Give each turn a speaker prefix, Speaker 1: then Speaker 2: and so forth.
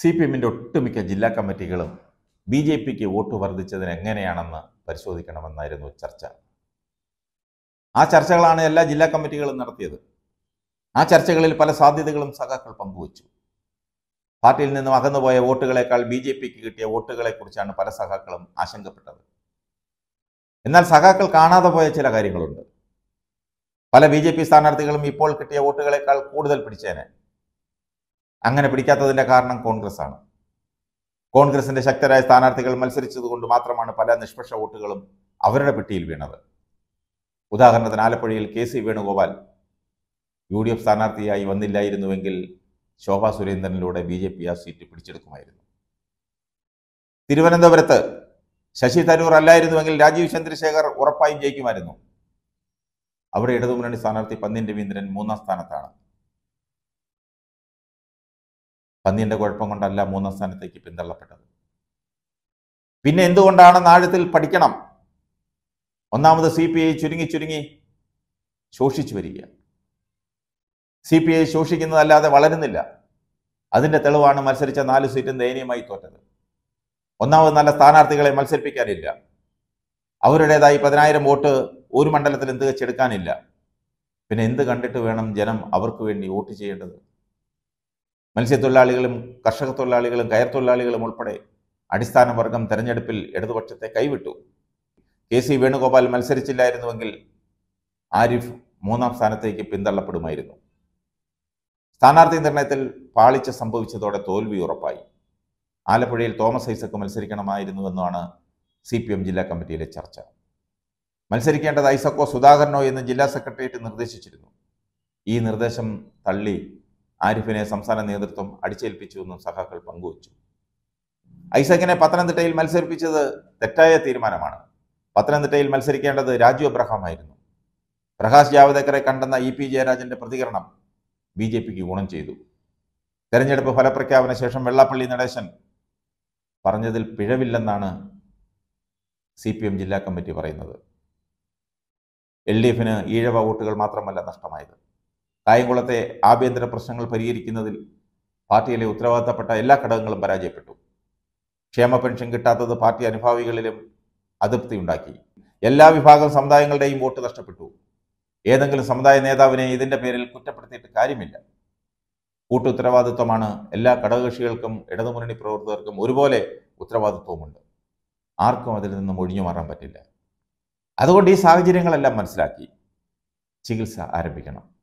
Speaker 1: C P എമ്മിൻ്റെ ഒട്ടുമിക്ക ജില്ലാ കമ്മിറ്റികളും ബി ജെ പിക്ക് വോട്ട് വർദ്ധിച്ചതിന് എങ്ങനെയാണെന്ന് പരിശോധിക്കണമെന്നായിരുന്നു ചർച്ച ആ ചർച്ചകളാണ് എല്ലാ ജില്ലാ കമ്മിറ്റികളും നടത്തിയത് ആ ചർച്ചകളിൽ പല സാധ്യതകളും സഖാക്കൾ പങ്കുവച്ചു പാർട്ടിയിൽ നിന്നും അകന്നുപോയ വോട്ടുകളെക്കാൾ ബി ജെ പിക്ക് കിട്ടിയ വോട്ടുകളെക്കുറിച്ചാണ് പല സഖാക്കളും ആശങ്കപ്പെട്ടത് എന്നാൽ സഖാക്കൾ കാണാതെ പോയ ചില കാര്യങ്ങളുണ്ട് പല ബി ജെ പി സ്ഥാനാർത്ഥികളും ഇപ്പോൾ കിട്ടിയ വോട്ടുകളെക്കാൾ കൂടുതൽ പിടിച്ചേനെ അങ്ങനെ പിടിക്കാത്തതിൻ്റെ കാരണം കോൺഗ്രസ്സാണ് കോൺഗ്രസിൻ്റെ ശക്തരായ സ്ഥാനാർത്ഥികൾ മത്സരിച്ചതുകൊണ്ട് മാത്രമാണ് പല നിഷ്പക്ഷ വോട്ടുകളും അവരുടെ പെട്ടിയിൽ വീണത് ഉദാഹരണത്തിന് ആലപ്പുഴയിൽ K C Venugopal U D F സ്ഥാനാർത്ഥിയായി വന്നില്ലായിരുന്നുവെങ്കിൽ ശോഭാ സുരേന്ദ്രനിലൂടെ ബി ജെ പി ആ സീറ്റ് പിടിച്ചെടുക്കുമായിരുന്നു തിരുവനന്തപുരത്ത് ശശി തരൂർ അല്ലായിരുന്നുവെങ്കിൽ രാജീവ് ചന്ദ്രശേഖർ ഉറപ്പായും ജയിക്കുമായിരുന്നു അവിടെ ഇടതുമുന്നണി സ്ഥാനാർത്ഥി പന്നിൻ രവീന്ദ്രൻ മൂന്നാം സ്ഥാനത്താണ് പന്നിയുടെ കുഴപ്പം കൊണ്ടല്ല മൂന്നാം സ്ഥാനത്തേക്ക് പിന്തള്ളപ്പെട്ടത് പിന്നെ എന്തുകൊണ്ടാണ് നാഴത്തിൽ പഠിക്കണം ഒന്നാമത് സി പി ഐ ചുരുങ്ങി ചുരുങ്ങി ശോഷിച്ചു വരിക സി പി ഐ ശോഷിക്കുന്നതല്ലാതെ വളരുന്നില്ല അതിൻ്റെ തെളിവാണ് മത്സരിച്ച നാല് സീറ്റും ദയനീയമായി തോറ്റത് ഒന്നാമത് നല്ല സ്ഥാനാർത്ഥികളെ മത്സരിപ്പിക്കാനില്ല അവരുടേതായി പതിനായിരം വോട്ട് ഒരു മണ്ഡലത്തിൽ എന്ത് വെച്ചെടുക്കാനില്ല പിന്നെ എന്ത് കണ്ടിട്ട് വേണം ജനം അവർക്ക് വേണ്ടി വോട്ട് ചെയ്യേണ്ടത് മത്സ്യത്തൊഴിലാളികളും കർഷക തൊഴിലാളികളും കയർ തൊഴിലാളികളും ഉൾപ്പെടെ അടിസ്ഥാന വർഗം തെരഞ്ഞെടുപ്പിൽ ഇടതുപക്ഷത്തെ കൈവിട്ടു കെ സി വേണുഗോപാൽ മത്സരിച്ചില്ലായിരുന്നുവെങ്കിൽ ആരിഫ് മൂന്നാം സ്ഥാനത്തേക്ക് പിന്തള്ളപ്പെടുമായിരുന്നു സ്ഥാനാർത്ഥി നിർണയത്തിൽ പാളിച്ച സംഭവിച്ചതോടെ തോൽവി ഉറപ്പായി ആലപ്പുഴയിൽ തോമസ് ഐസക്ക് മത്സരിക്കണമായിരുന്നുവെന്നാണ് സി പി എം ജില്ലാ കമ്മിറ്റിയിലെ ചർച്ച മത്സരിക്കേണ്ടത് ഐസക്കോ സുധാകരനോ എന്ന് ജില്ലാ സെക്രട്ടേറിയറ്റ് നിർദ്ദേശിച്ചിരുന്നു ഈ നിർദ്ദേശം തള്ളി ആരിഫിനെ സംസ്ഥാന നേതൃത്വം അടിച്ചേൽപ്പിച്ചുവെന്നും സഖാക്കൾ പങ്കുവച്ചു ഐസക്കിനെ പത്തനംതിട്ടയിൽ മത്സരിപ്പിച്ചത് തെറ്റായ തീരുമാനമാണ് പത്തനംതിട്ടയിൽ മത്സരിക്കേണ്ടത് രാജു ആയിരുന്നു പ്രകാശ് ജാവദേക്കറെ കണ്ടെന്ന ഇ പി ജയരാജന്റെ പ്രതികരണം ബി ജെ പിക്ക് ഗുണം ചെയ്തു തെരഞ്ഞെടുപ്പ് ഫലപ്രഖ്യാപന ശേഷം വെള്ളാപ്പള്ളി നടേശൻ പറഞ്ഞതിൽ പിഴവില്ലെന്നാണ് സി പി എം ജില്ലാ കമ്മിറ്റി പറയുന്നത് എൽ ഡി എഫിന് ഈഴവ വോട്ടുകൾ മാത്രമല്ല നഷ്ടമായത് കായംകുളത്തെ ആഭ്യന്തര പ്രശ്നങ്ങൾ പരിഹരിക്കുന്നതിൽ പാർട്ടിയിലെ ഉത്തരവാദിത്തപ്പെട്ട എല്ലാ ഘടകങ്ങളും പരാജയപ്പെട്ടു ക്ഷേമ പെൻഷൻ കിട്ടാത്തത് പാർട്ടി അനുഭാവികളിലും അതൃപ്തി ഉണ്ടാക്കി എല്ലാ വിഭാഗം സമുദായങ്ങളുടെയും വോട്ട് നഷ്ടപ്പെട്ടു ഏതെങ്കിലും സമുദായ നേതാവിനെ ഇതിന്റെ പേരിൽ കുറ്റപ്പെടുത്തിയിട്ട് കാര്യമില്ല കൂട്ടുത്തരവാദിത്വമാണ് എല്ലാ ഘടകകക്ഷികൾക്കും ഇടതുമുന്നണി പ്രവർത്തകർക്കും ഒരുപോലെ ഉത്തരവാദിത്വമുണ്ട് ആർക്കും അതിൽ നിന്നും ഒഴിഞ്ഞു മാറാൻ പറ്റില്ല അതുകൊണ്ട് ഈ സാഹചര്യങ്ങളെല്ലാം മനസ്സിലാക്കി ചികിത്സ ആരംഭിക്കണം